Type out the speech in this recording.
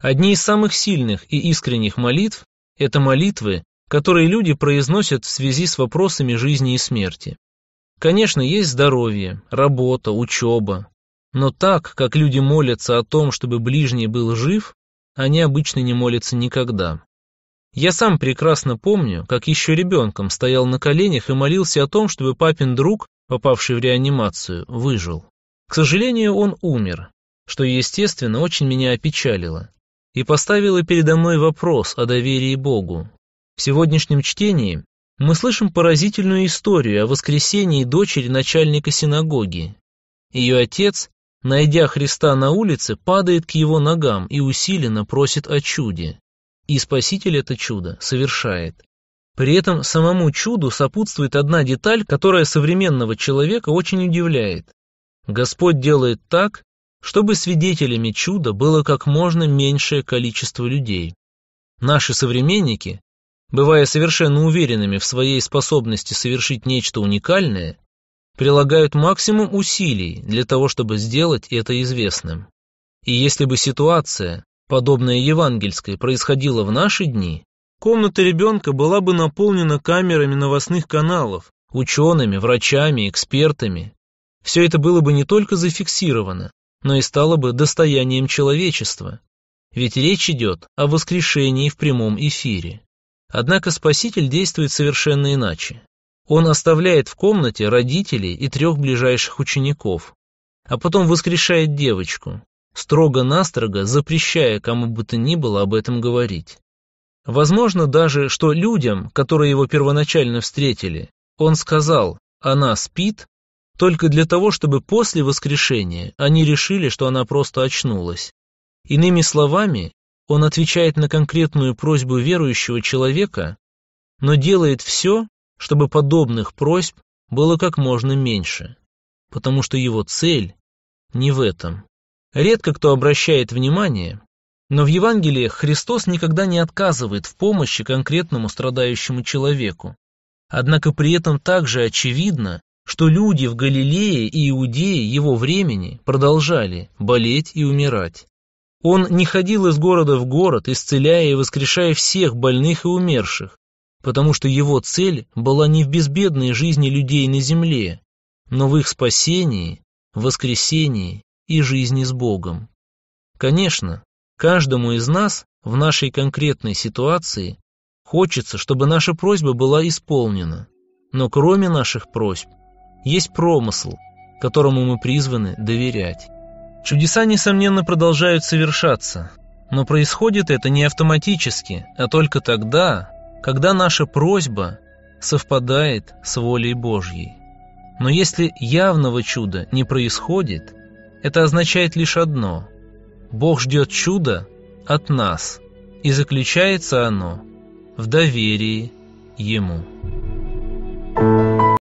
Одни из самых сильных и искренних молитв – это молитвы, которые люди произносят в связи с вопросами жизни и смерти. Конечно, есть здоровье, работа, учеба, но так, как люди молятся о том, чтобы ближний был жив, они обычно не молятся никогда. Я сам прекрасно помню, как еще ребенком стоял на коленях и молился о том, чтобы папин друг, попавший в реанимацию, выжил. К сожалению, он умер, что, естественно, очень меня опечалило и поставила передо мной вопрос о доверии Богу. В сегодняшнем чтении мы слышим поразительную историю о воскресении дочери начальника синагоги. Ее отец, найдя Христа на улице, падает к его ногам и усиленно просит о чуде. И Спаситель это чудо совершает. При этом самому чуду сопутствует одна деталь, которая современного человека очень удивляет. Господь делает так, чтобы свидетелями чуда было как можно меньшее количество людей. Наши современники, бывая совершенно уверенными в своей способности совершить нечто уникальное, прилагают максимум усилий для того, чтобы сделать это известным. И если бы ситуация, подобная евангельской, происходила в наши дни, комната ребенка была бы наполнена камерами новостных каналов, учеными, врачами, экспертами. Все это было бы не только зафиксировано, но и стало бы достоянием человечества. Ведь речь идет о воскрешении в прямом эфире. Однако Спаситель действует совершенно иначе. Он оставляет в комнате родителей и трех ближайших учеников, а потом воскрешает девочку, строго-настрого запрещая кому бы то ни было об этом говорить. Возможно даже, что людям, которые его первоначально встретили, он сказал «она спит, только для того, чтобы после воскрешения они решили, что она просто очнулась. Иными словами, он отвечает на конкретную просьбу верующего человека, но делает все, чтобы подобных просьб было как можно меньше, потому что его цель не в этом. Редко кто обращает внимание, но в Евангелиях Христос никогда не отказывает в помощи конкретному страдающему человеку. Однако при этом также очевидно, что люди в Галилее и Иудее его времени продолжали болеть и умирать. Он не ходил из города в город, исцеляя и воскрешая всех больных и умерших, потому что его цель была не в безбедной жизни людей на земле, но в их спасении, воскресении и жизни с Богом. Конечно, каждому из нас в нашей конкретной ситуации хочется, чтобы наша просьба была исполнена, но кроме наших просьб есть промысл, которому мы призваны доверять. Чудеса, несомненно, продолжают совершаться, но происходит это не автоматически, а только тогда, когда наша просьба совпадает с волей Божьей. Но если явного чуда не происходит, это означает лишь одно – Бог ждет чуда от нас, и заключается оно в доверии Ему.